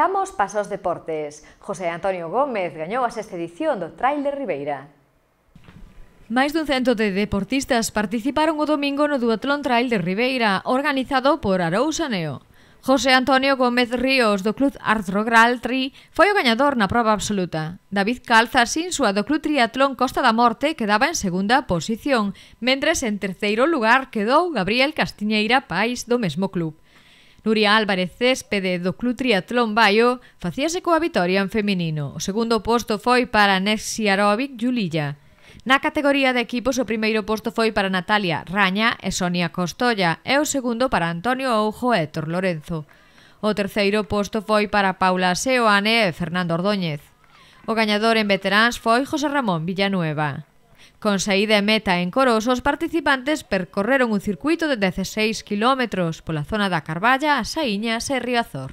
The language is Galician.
Damos pasos deportes. José Antonio Gómez gañou a sexta edición do Trail de Ribeira. Máis dun cento de deportistas participaron o domingo no Duatlón Trail de Ribeira, organizado por Arousa Neo. José Antonio Gómez Ríos, do Club Graal Tri, foi o gañador na proba absoluta. David Calza, sin súa do Club Triatlón Costa da Morte, quedaba en segunda posición, mentres en terceiro lugar quedou Gabriel Castiñeira Pais, do mesmo club. Nuria Álvarez Céspede do Club Triatlón Baio facíase coa vitoria en feminino. O segundo posto foi para Nexiarovic Yulilla. Na categoría de equipos o primeiro posto foi para Natalia Raña e Sonia Costolla e o segundo para Antonio Oujo e Héctor Lorenzo. O terceiro posto foi para Paula Seoane e Fernando Ordóñez. O gañador en veteráns foi José Ramón Villanueva. Con saída e meta en Coros, os participantes percorreron un circuito de 16 kilómetros pola zona da Carballa, Saíñas e Riazor.